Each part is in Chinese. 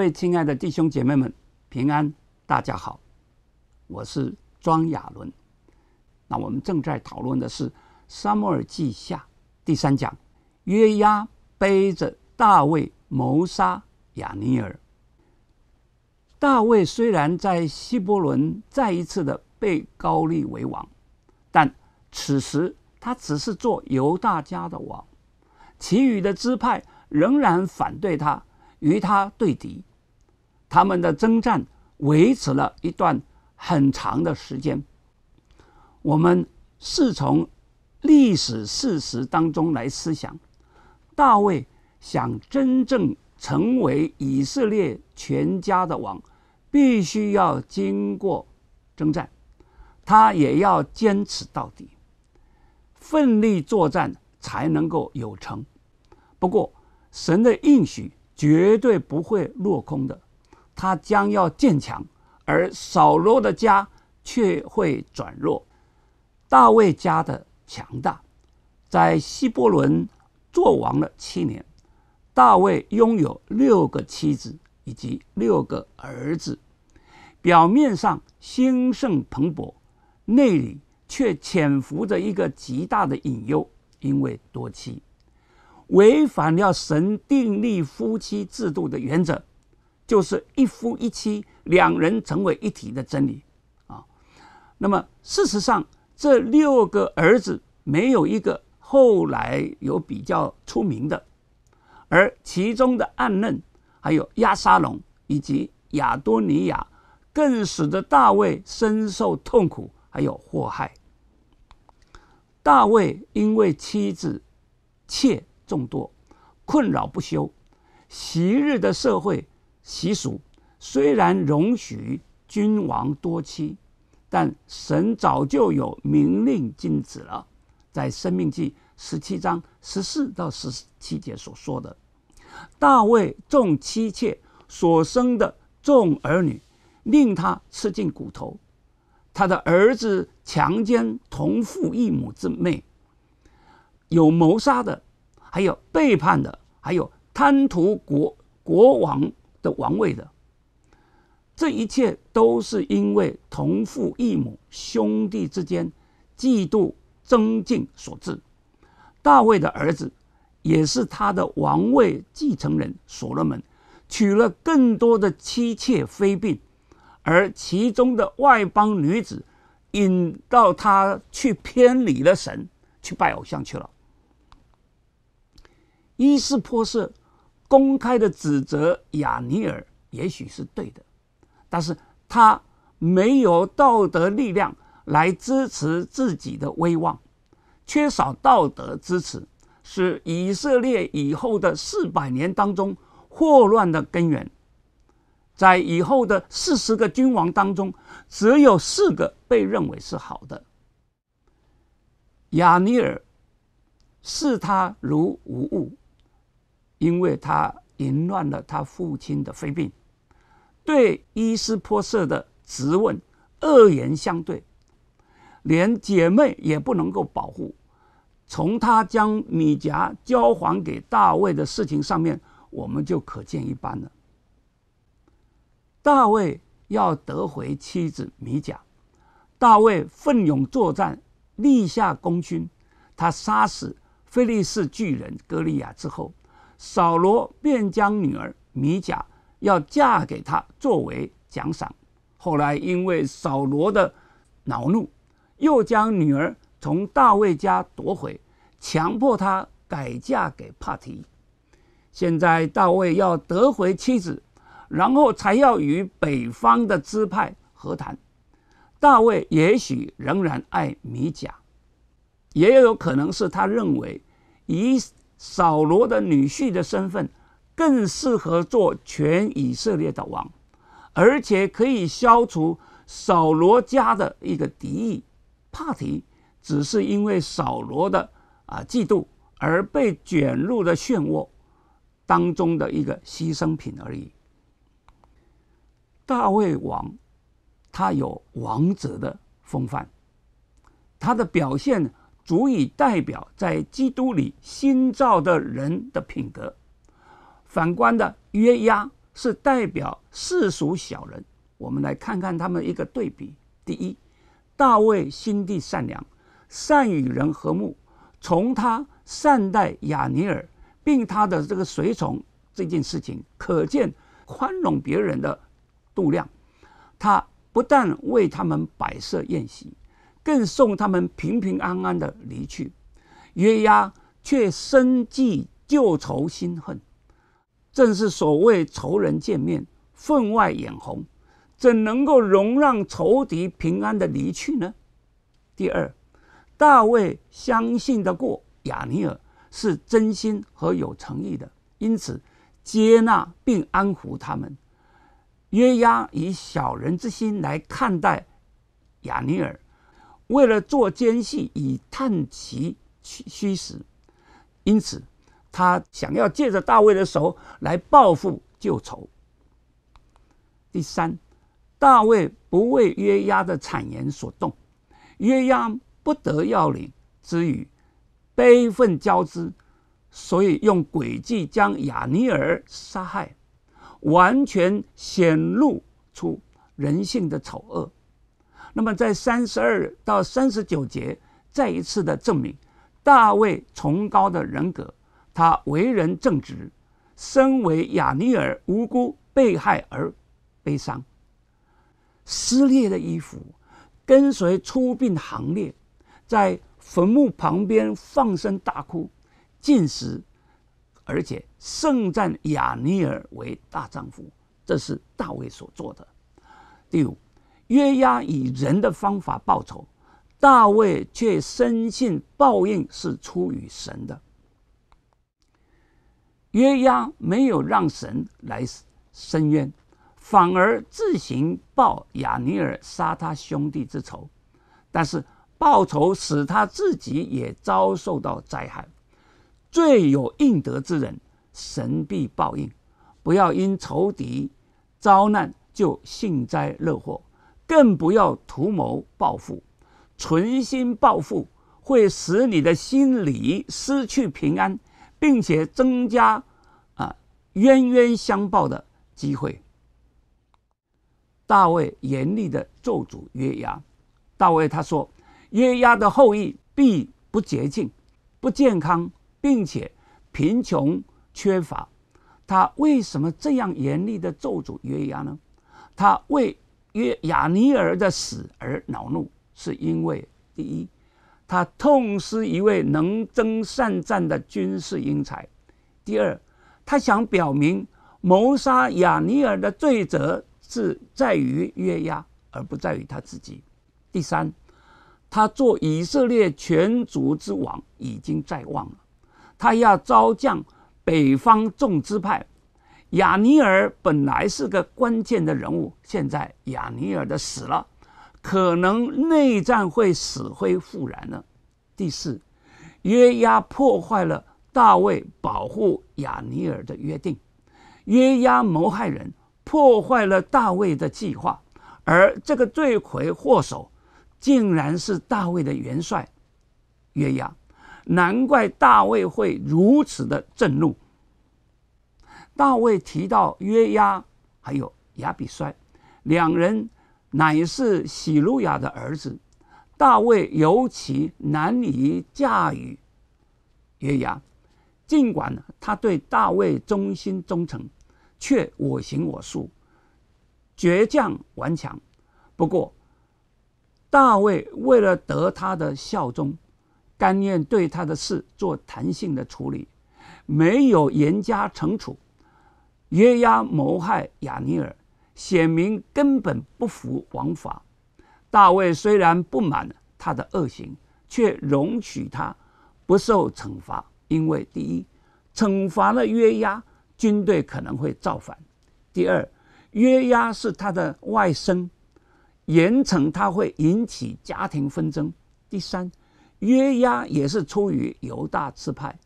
各位亲爱的弟兄姐妹们，平安，大家好，我是庄亚伦。那我们正在讨论的是《沙漠尔记下》第三讲：约押背着大卫谋杀亚尼尔。大卫虽然在希伯伦再一次的被高利为王，但此时他只是做犹大家的王，其余的支派仍然反对他，与他对敌。他们的征战维持了一段很长的时间。我们是从历史事实当中来思想。大卫想真正成为以色列全家的王，必须要经过征战，他也要坚持到底，奋力作战才能够有成。不过，神的应许绝对不会落空的。他将要渐强，而扫罗的家却会转弱。大卫家的强大，在希伯伦做王了七年。大卫拥有六个妻子以及六个儿子，表面上兴盛蓬勃，内里却潜伏着一个极大的隐忧，因为多妻违反了神订立夫妻制度的原则。就是一夫一妻，两人成为一体的真理，啊。那么，事实上，这六个儿子没有一个后来有比较出名的，而其中的暗嫩、还有亚沙龙以及亚多尼亚，更使得大卫深受痛苦还有祸害。大卫因为妻子、妾众多，困扰不休，昔日的社会。习俗虽然容许君王多妻，但神早就有明令禁止了。在《生命记》十七章十四到十七节所说的，大卫众妻妾所生的众儿女，令他吃尽骨头；他的儿子强奸同父异母之妹，有谋杀的，还有背叛的，还有贪图国国王。的王位的，这一切都是因为同父异母兄弟之间嫉妒增进所致。大卫的儿子，也是他的王位继承人所罗门，娶了更多的妻妾妃嫔，而其中的外邦女子，引到他去偏离了神，去拜偶像去了。伊斯坡设。公开的指责亚尼尔也许是对的，但是他没有道德力量来支持自己的威望，缺少道德支持，是以色列以后的四百年当中祸乱的根源。在以后的四十个君王当中，只有四个被认为是好的。亚尼尔视他如无物。因为他淫乱了他父亲的肺病，对伊斯坡瑟的质问，恶言相对，连姐妹也不能够保护。从他将米甲交还给大卫的事情上面，我们就可见一斑了。大卫要得回妻子米甲，大卫奋勇作战，立下功勋。他杀死菲利士巨人歌利亚之后。扫罗便将女儿米甲要嫁给他作为奖赏，后来因为扫罗的恼怒，又将女儿从大卫家夺回，强迫他改嫁给帕提。现在大卫要得回妻子，然后才要与北方的支派和谈。大卫也许仍然爱米甲，也有可能是他认为以。扫罗的女婿的身份更适合做全以色列的王，而且可以消除扫罗家的一个敌意。帕提只是因为扫罗的啊嫉妒而被卷入的漩涡当中的一个牺牲品而已。大卫王他有王者的风范，他的表现。足以代表在基督里新造的人的品格。反观的约押是代表世俗小人。我们来看看他们一个对比。第一，大卫心地善良，善与人和睦。从他善待亚尼尔并他的这个随从这件事情，可见宽容别人的度量。他不但为他们摆设宴席。更送他们平平安安的离去，约押却生计旧仇新恨，正是所谓仇人见面，分外眼红，怎能够容让仇敌平安的离去呢？第二，大卫相信得过亚尼尔是真心和有诚意的，因此接纳并安抚他们。约押以小人之心来看待亚尼尔。为了做奸细以探其虚虚实，因此他想要借着大卫的手来报复旧仇。第三，大卫不为约押的谗言所动，约押不得要领之余，悲愤交织，所以用诡计将亚尼尔杀害，完全显露出人性的丑恶。那么，在三十二到三十九节，再一次的证明大卫崇高的人格。他为人正直，身为亚尼尔无辜被害而悲伤，撕裂的衣服，跟随出殡行列，在坟墓旁边放声大哭，进食，而且盛赞亚尼尔为大丈夫。这是大卫所做的。第五。约押以人的方法报仇，大卫却深信报应是出于神的。约押没有让神来伸冤，反而自行报亚尼尔杀他兄弟之仇，但是报仇使他自己也遭受到灾害。罪有应得之人，神必报应。不要因仇敌遭难就幸灾乐祸。更不要图谋报复。存心报复会使你的心理失去平安，并且增加啊冤冤相报的机会。大卫严厉的咒诅约押，大卫他说：“约押的后裔必不洁净、不健康，并且贫穷缺乏。”他为什么这样严厉的咒诅约押呢？他为约雅尼尔的死而恼怒，是因为第一，他痛失一位能征善战的军事英才；第二，他想表明谋杀雅尼尔的罪责是在于约押，而不在于他自己；第三，他做以色列全族之王已经在望了，他要招降北方众支派。亚尼尔本来是个关键的人物，现在亚尼尔的死了，可能内战会死灰复燃了。第四，约押破坏了大卫保护亚尼尔的约定，约押谋害人，破坏了大卫的计划，而这个罪魁祸首，竟然是大卫的元帅约押，难怪大卫会如此的震怒。大卫提到约押，还有亚比衰，两人乃是喜路雅的儿子。大卫尤其难以驾驭约押，尽管他对大卫忠心忠诚，却我行我素，倔强顽强。不过，大卫为了得他的效忠，甘愿对他的事做弹性的处理，没有严加惩处。约押谋害亚尼尔，显明根本不服王法。大卫虽然不满他的恶行，却容许他不受惩罚，因为第一，惩罚了约押，军队可能会造反；第二，约押是他的外甥，严惩他会引起家庭纷争；第三，约押也是出于犹大支派，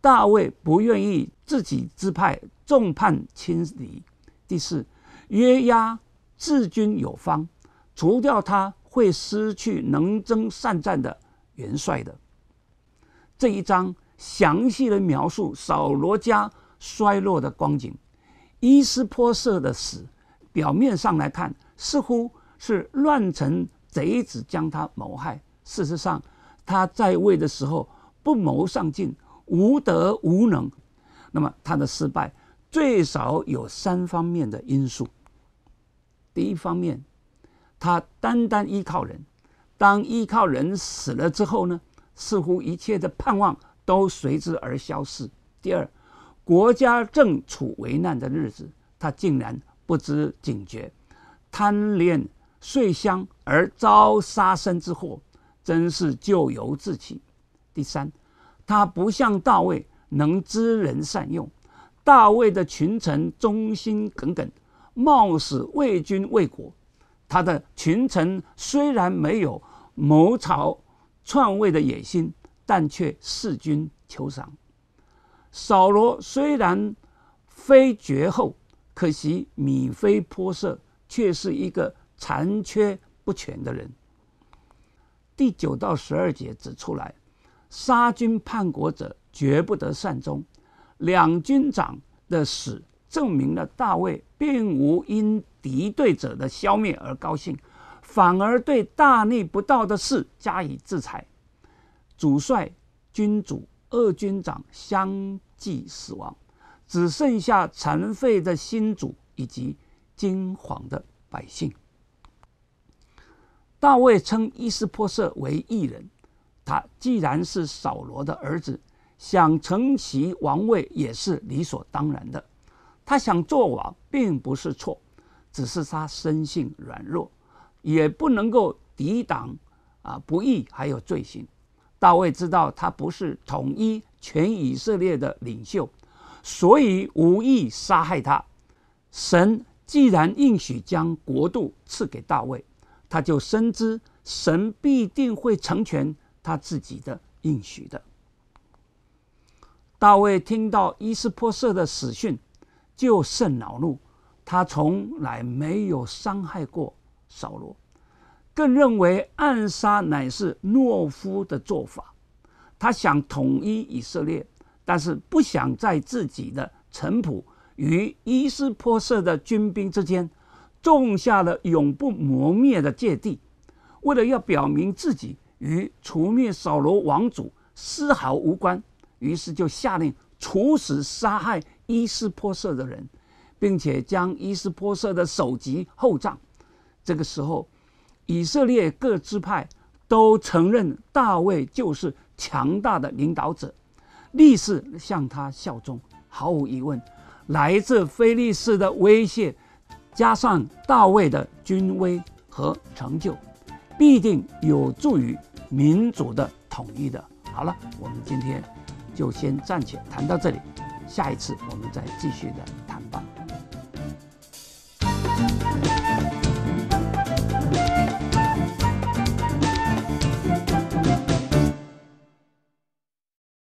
大卫不愿意自己支派。众叛亲离。第四，约押治军有方，除掉他会失去能征善战的元帅的。这一章详细的描述扫罗家衰落的光景。伊斯波设的死，表面上来看似乎是乱臣贼子将他谋害，事实上他在位的时候不谋上进，无德无能，那么他的失败。最少有三方面的因素。第一方面，他单单依靠人，当依靠人死了之后呢，似乎一切的盼望都随之而消逝。第二，国家正处危难的日子，他竟然不知警觉，贪恋睡香而遭杀身之祸，真是咎由自取。第三，他不像大卫能知人善用。大卫的群臣忠心耿耿，冒死为君为国。他的群臣虽然没有谋朝篡位的野心，但却弑君求赏。扫罗虽然非绝后，可惜米非颇色却是一个残缺不全的人。第九到十二节指出来，杀君叛国者绝不得善终。两军长的死证明了大卫并无因敌对者的消灭而高兴，反而对大逆不道的事加以制裁。主帅、君主、二军长相继死亡，只剩下残废的新主以及惊惶的百姓。大卫称伊斯珀瑟为异人，他既然是扫罗的儿子。想承袭王位也是理所当然的，他想做王并不是错，只是他生性软弱，也不能够抵挡，啊不义还有罪行。大卫知道他不是统一全以色列的领袖，所以无意杀害他。神既然应许将国度赐给大卫，他就深知神必定会成全他自己的应许的。大卫听到伊斯珀瑟的死讯，就甚恼怒。他从来没有伤害过扫罗，更认为暗杀乃是懦夫的做法。他想统一以色列，但是不想在自己的臣仆与伊斯珀瑟的军兵之间种下了永不磨灭的芥蒂。为了要表明自己与除灭扫罗王族丝毫无关。于是就下令处死杀害伊斯珀瑟的人，并且将伊斯珀瑟的首级厚葬。这个时候，以色列各支派都承认大卫就是强大的领导者，立誓向他效忠。毫无疑问，来自菲利士的威胁，加上大卫的军威和成就，必定有助于民主的统一的。好了，我们今天。就先暂且谈到这里，下一次我们再继续的。